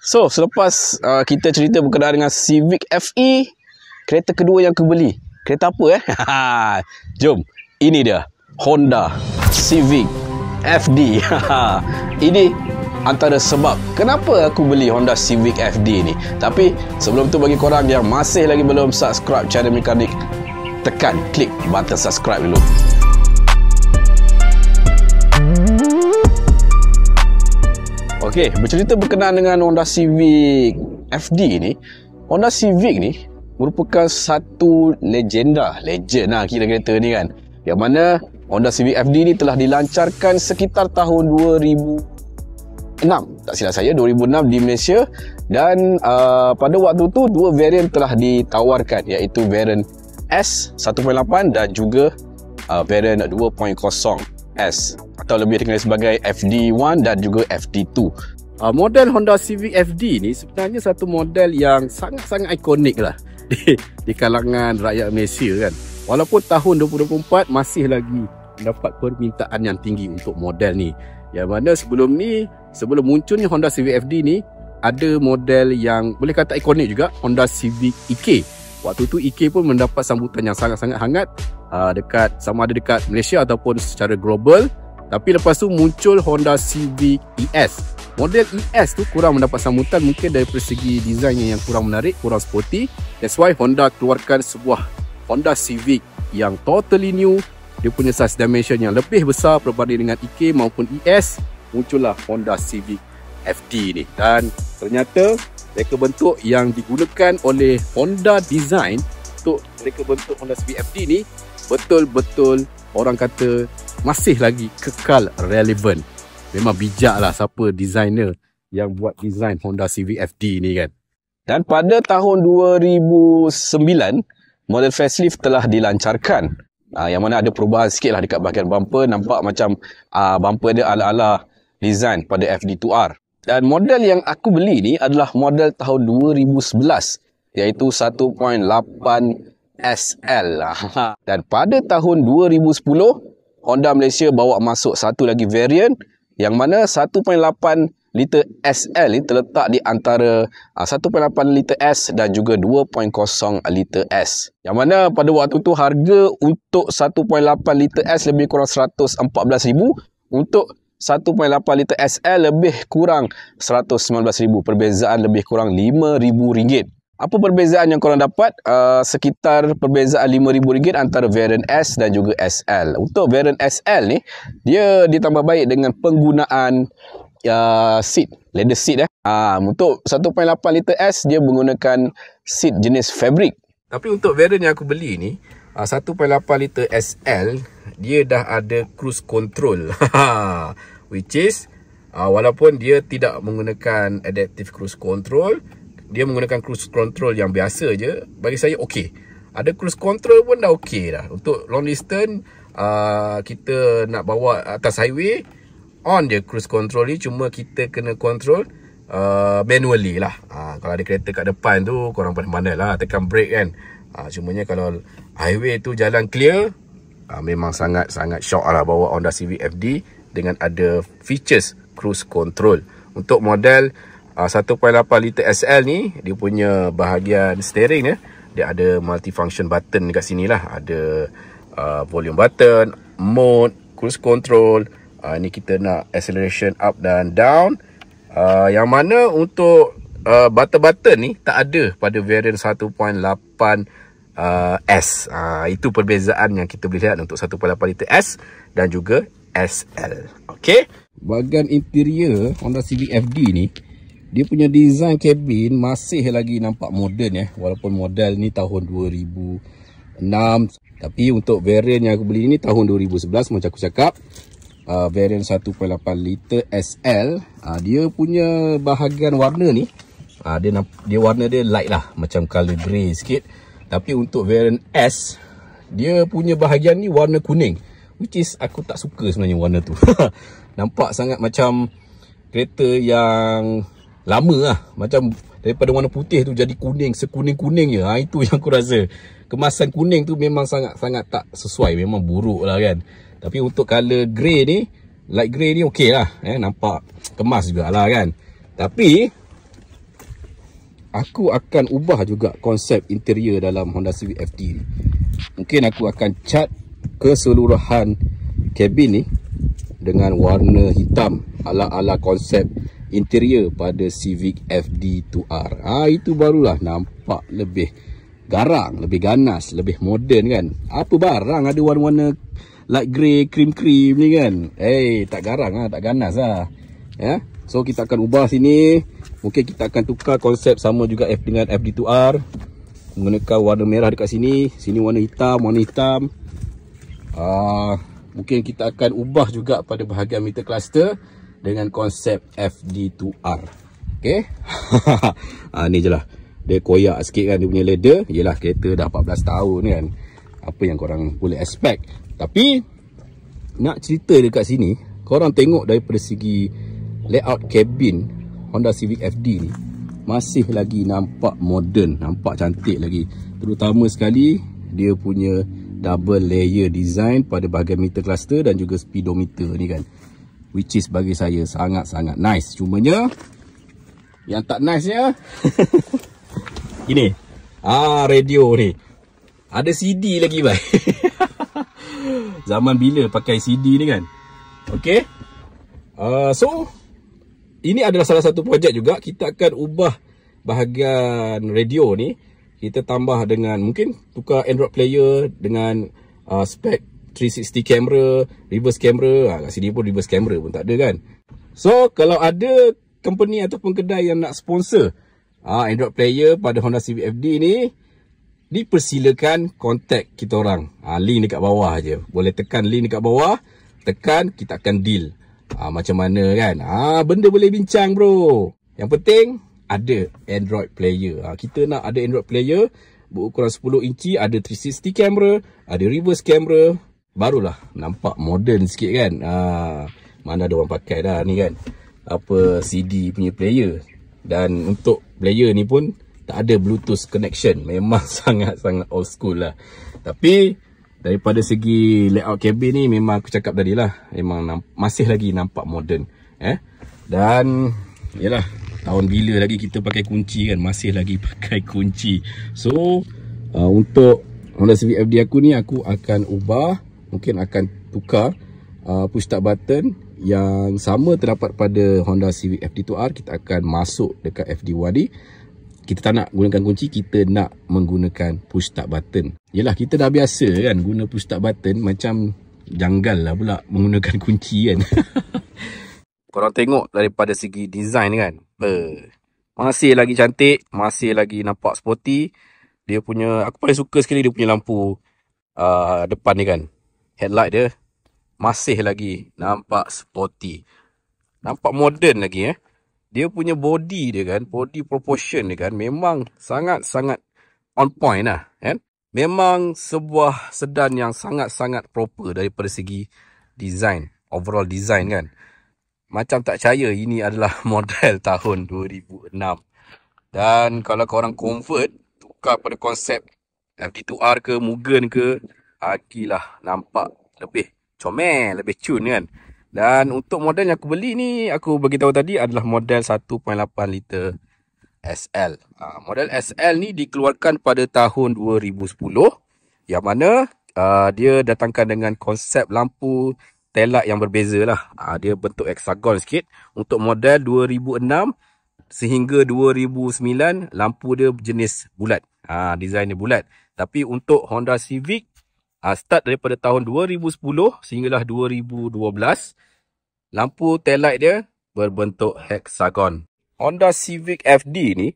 So selepas uh, kita cerita berkenaan dengan Civic FE Kereta kedua yang aku beli Kereta apa eh? Jom Ini dia Honda Civic FD Ini antara sebab kenapa aku beli Honda Civic FD ni Tapi sebelum tu bagi korang yang masih lagi belum subscribe channel Mekanik Tekan klik button subscribe dulu Okey, bercerita berkenaan dengan Honda Civic FD ni, Honda Civic ni merupakan satu legenda, legend lah kira kereta ni kan. Yang mana Honda Civic FD ni telah dilancarkan sekitar tahun 2006. Tak silap saya, 2006 di Malaysia. Dan uh, pada waktu tu, dua varian telah ditawarkan iaitu varian S 1.8 dan juga uh, varian 2.0. FDS atau lebih dikenali sebagai FD1 dan juga FD2. Uh, ah, model Honda Civic FD ni sebenarnya satu model yang sangat-sangat ikonik lah di, di kalangan rakyat Malaysia kan. Walaupun tahun 2024 masih lagi mendapat permintaan yang tinggi untuk model ni. Yang mana sebelum ni, sebelum munculnya Honda Civic FD ni, ada model yang boleh kata ikonik juga, Honda Civic EK. Waktu tu EK pun mendapat sambutan yang sangat-sangat hangat uh, dekat sama ada dekat Malaysia ataupun secara global. Tapi lepas tu muncul Honda Civic ES. Model ES tu kurang mendapat sambutan mungkin dari persegi desainnya yang kurang menarik, kurang sporty. That's why Honda keluarkan sebuah Honda Civic yang totally new. Dia punya size dimension yang lebih besar berbanding dengan EK maupun ES. Muncullah Honda Civic FT ni. Dan ternyata reka bentuk yang digunakan oleh Honda Design untuk reka bentuk Honda Civic FT ni betul-betul orang kata masih lagi kekal relevant. Memang bijak lah siapa designer yang buat design Honda CVFD ni kan. Dan pada tahun 2009, model facelift telah dilancarkan. Uh, yang mana ada perubahan sikit lah dekat bahagian bumper. Nampak macam uh, bumper dia ala-ala design pada FD2R. Dan model yang aku beli ni adalah model tahun 2011 iaitu SL Dan pada tahun 2010, Honda Malaysia bawa masuk satu lagi varian yang mana 1.8 liter SL ini terletak di antara 1.8 ah, liter S dan juga 2.0 liter S. Yang mana pada waktu itu harga untuk 1.8 liter S lebih kurang 114,000 untuk 1.8 liter SL lebih kurang 119,000 perbezaan lebih kurang 5,000 ringgit. Apa perbezaan yang korang dapat? Uh, sekitar perbezaan RM5,000 antara variant S dan juga SL. Untuk variant SL ni, dia ditambah baik dengan penggunaan uh, seat. Leather seat eh. Uh, untuk 1.8 liter S, dia menggunakan seat jenis fabric. Tapi untuk variant yang aku beli ni, uh, 1.8 liter SL, dia dah ada cruise control. Which is, uh, walaupun dia tidak menggunakan adaptive cruise control, dia menggunakan cruise control yang biasa je bagi saya okey ada cruise control pun dah okey dah untuk long distance uh, kita nak bawa atas highway on dia cruise control ni cuma kita kena control uh, manually lah uh, kalau ada kereta kat depan tu korang pandai-pandai lah tekan brake kan uh, cumanya kalau highway tu jalan clear uh, memang sangat-sangat shock lah bawa Honda Civic FD dengan ada features cruise control untuk model 1.8 ah, liter SL ni dia punya bahagian steering ya. Dia ada multifunction button dekat sini lah. Ada uh, volume button, mode, cruise control. Uh, ni kita nak acceleration up dan down. Uh, yang mana untuk uh, button button ni tak ada pada varian 1.8 uh, S. Uh, itu perbezaan yang kita boleh lihat untuk 1.8 liter S dan juga SL. Okay. Bahagian interior Honda Civic FD ni. Dia punya design cabin masih lagi nampak moden ya. Walaupun model ni tahun 2006. Tapi untuk variant yang aku beli ni tahun 2011 macam aku cakap. Uh, variant 1.8 liter SL. Uh, dia punya bahagian warna ni. Uh, dia, dia warna dia light lah. Macam colour grey sikit. Tapi untuk variant S. Dia punya bahagian ni warna kuning. Which is aku tak suka sebenarnya warna tu. nampak sangat macam kereta yang lama lah Macam daripada warna putih tu jadi kuning Sekuning-kuning je ha, Itu yang aku rasa Kemasan kuning tu memang sangat-sangat tak sesuai Memang buruk lah kan Tapi untuk colour grey ni Light grey ni okey lah eh, Nampak kemas juga lah kan Tapi Aku akan ubah juga konsep interior dalam Honda Civic FT ni Mungkin aku akan cat keseluruhan kabin ni Dengan warna hitam ala-ala konsep interior pada Civic FD2R. Ha, itu barulah nampak lebih garang, lebih ganas, lebih moden kan. Apa barang ada warna-warna light grey, cream-cream ni kan. Eh, hey, tak garang lah, tak ganas lah. Ya? Yeah? So, kita akan ubah sini. Mungkin kita akan tukar konsep sama juga F dengan FD2R. Menggunakan warna merah dekat sini. Sini warna hitam, warna hitam. Ah, uh, Mungkin kita akan ubah juga pada bahagian meter cluster dengan konsep FD2R. Okey. ha, ni je lah. Dia koyak sikit kan dia punya leather. Yelah kereta dah 14 tahun kan. Apa yang korang boleh expect. Tapi nak cerita dekat sini. Korang tengok dari segi layout cabin Honda Civic FD ni. Masih lagi nampak moden, Nampak cantik lagi. Terutama sekali dia punya double layer design pada bahagian meter cluster dan juga speedometer ni kan. Which is bagi saya sangat-sangat nice Cumanya Yang tak nice ya Ini ah Radio ni Ada CD lagi baik Zaman bila pakai CD ni kan Okay uh, ah, So Ini adalah salah satu projek juga Kita akan ubah bahagian radio ni Kita tambah dengan mungkin Tukar Android player dengan uh, spek 360 camera, reverse camera. Ha, kat sini pun reverse camera pun tak ada kan. So, kalau ada company ataupun kedai yang nak sponsor ha, Android player pada Honda Civic FD ni, dipersilakan contact kita orang. Ha, link dekat bawah aje. Boleh tekan link dekat bawah, tekan kita akan deal. Ha, macam mana kan? Ha, benda boleh bincang bro. Yang penting, ada Android player. Ha, kita nak ada Android player, berukuran 10 inci, ada 360 camera, ada reverse camera, barulah nampak moden sikit kan uh, mana ada orang pakai dah ni kan apa CD punya player dan untuk player ni pun tak ada bluetooth connection memang sangat-sangat old school lah tapi daripada segi layout cabin ni memang aku cakap tadi lah memang masih lagi nampak moden eh dan yelah tahun bila lagi kita pakai kunci kan masih lagi pakai kunci so uh, untuk Honda Civic FD aku ni aku akan ubah mungkin akan tukar uh, push start button yang sama terdapat pada Honda Civic FD2R kita akan masuk dekat fd Wadi. kita tak nak gunakan kunci kita nak menggunakan push start button yelah kita dah biasa kan guna push start button macam janggal lah pula menggunakan kunci kan korang tengok daripada segi design kan uh, masih lagi cantik masih lagi nampak sporty dia punya aku paling suka sekali dia punya lampu uh, depan ni kan headlight dia masih lagi nampak sporty. Nampak moden lagi eh. Dia punya body dia kan, body proportion dia kan memang sangat-sangat on point lah. Kan? Memang sebuah sedan yang sangat-sangat proper daripada segi design, overall design kan. Macam tak percaya ini adalah model tahun 2006. Dan kalau korang convert, tukar pada konsep FD2R ke, Mugen ke, Aki lah nampak lebih comel, lebih cun kan. Dan untuk model yang aku beli ni, aku bagi tahu tadi adalah model 1.8 liter SL. Ha, model SL ni dikeluarkan pada tahun 2010. Yang mana uh, dia datangkan dengan konsep lampu telak yang berbeza lah. Ha, dia bentuk hexagon sikit. Untuk model 2006 sehingga 2009, lampu dia jenis bulat. Ha, design dia bulat. Tapi untuk Honda Civic Ha, start daripada tahun 2010 sehinggalah 2012 lampu tail light dia berbentuk hexagon. Honda Civic FD ni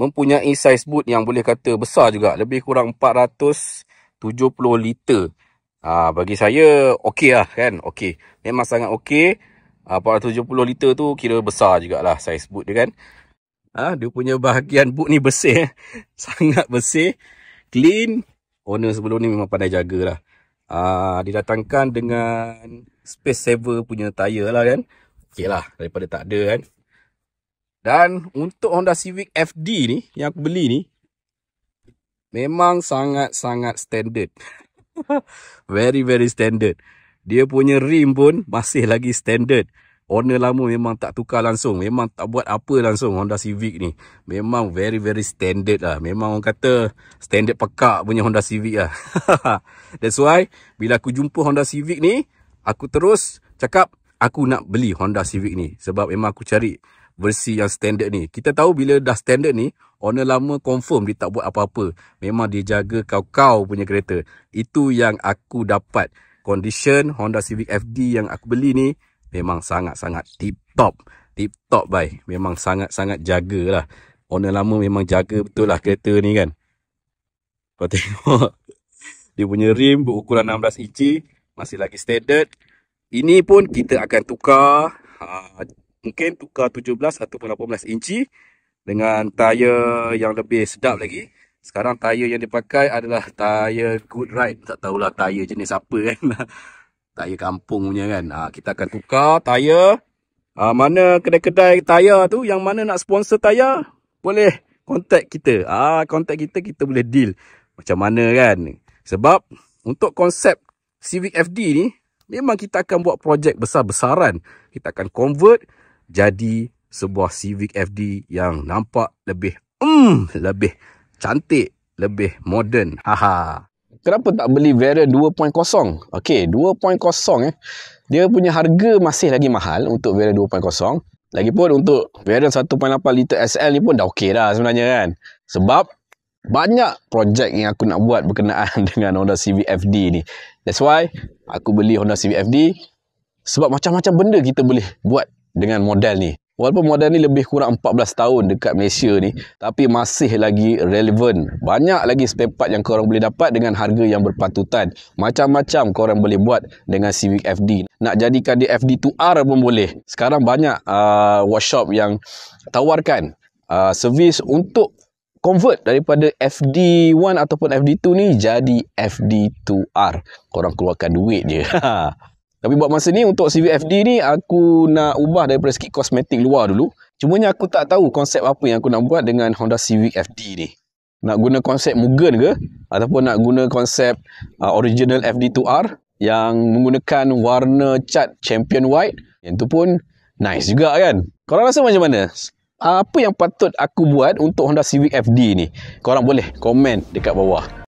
mempunyai size boot yang boleh kata besar juga lebih kurang 470 liter. Ha, bagi saya okey lah kan okey memang sangat okey ha, ah, 470 liter tu kira besar juga lah size boot dia kan. Ha, dia punya bahagian boot ni bersih sangat bersih clean owner sebelum ni memang pandai jagalah. Ah uh, didatangkan dengan space saver punya tayar lah kan. Okay lah daripada tak ada kan. Dan untuk Honda Civic FD ni yang aku beli ni memang sangat-sangat standard. very very standard. Dia punya rim pun masih lagi standard. Owner lama memang tak tukar langsung. Memang tak buat apa langsung Honda Civic ni. Memang very very standard lah. Memang orang kata standard pekak punya Honda Civic lah. That's why bila aku jumpa Honda Civic ni. Aku terus cakap aku nak beli Honda Civic ni. Sebab memang aku cari versi yang standard ni. Kita tahu bila dah standard ni. Owner lama confirm dia tak buat apa-apa. Memang dia jaga kau-kau punya kereta. Itu yang aku dapat. Condition Honda Civic FD yang aku beli ni memang sangat-sangat tip top. Tip top baik. Memang sangat-sangat lah. Owner lama memang jaga betul lah kereta ni kan. Kau tengok. Dia punya rim berukuran 16 inci. Masih lagi standard. Ini pun kita akan tukar. Ha, mungkin tukar 17 ataupun 18 inci. Dengan tayar yang lebih sedap lagi. Sekarang tayar yang dipakai adalah tayar good ride. Tak tahulah tayar jenis apa kan. tayar kampung punya kan. Ha, kita akan tukar tayar. Ha, mana kedai-kedai tayar tu yang mana nak sponsor tayar. Boleh kontak kita. Ah ha, Contact kita, kita boleh deal. Macam mana kan. Sebab untuk konsep Civic FD ni. Memang kita akan buat projek besar-besaran. Kita akan convert jadi sebuah Civic FD yang nampak lebih mm, lebih cantik, lebih moden. Haha kenapa tak beli variant 2.0? Okey, 2.0 eh. Dia punya harga masih lagi mahal untuk variant 2.0. Lagipun untuk variant 1.8 liter SL ni pun dah okey dah sebenarnya kan. Sebab banyak projek yang aku nak buat berkenaan dengan Honda Civic FD ni. That's why aku beli Honda Civic FD sebab macam-macam benda kita boleh buat dengan model ni. Walaupun Mohdan ni lebih kurang 14 tahun dekat Malaysia ni, tapi masih lagi relevan. Banyak lagi spare part yang korang boleh dapat dengan harga yang berpatutan. Macam-macam korang boleh buat dengan Civic FD. Nak jadikan dia FD 2 R pun boleh. Sekarang banyak uh, workshop yang tawarkan uh, servis untuk convert daripada FD1 ataupun FD2 ni jadi FD2R. Korang keluarkan duit je. Ha. Tapi buat masa ni untuk CVFD ni aku nak ubah daripada sikit kosmetik luar dulu. Cuma ni aku tak tahu konsep apa yang aku nak buat dengan Honda Civic FD ni. Nak guna konsep Mugen ke ataupun nak guna konsep uh, original FD2R yang menggunakan warna cat Champion White. Yang tu pun nice juga kan. Korang rasa macam mana? Apa yang patut aku buat untuk Honda Civic FD ni? Korang boleh komen dekat bawah.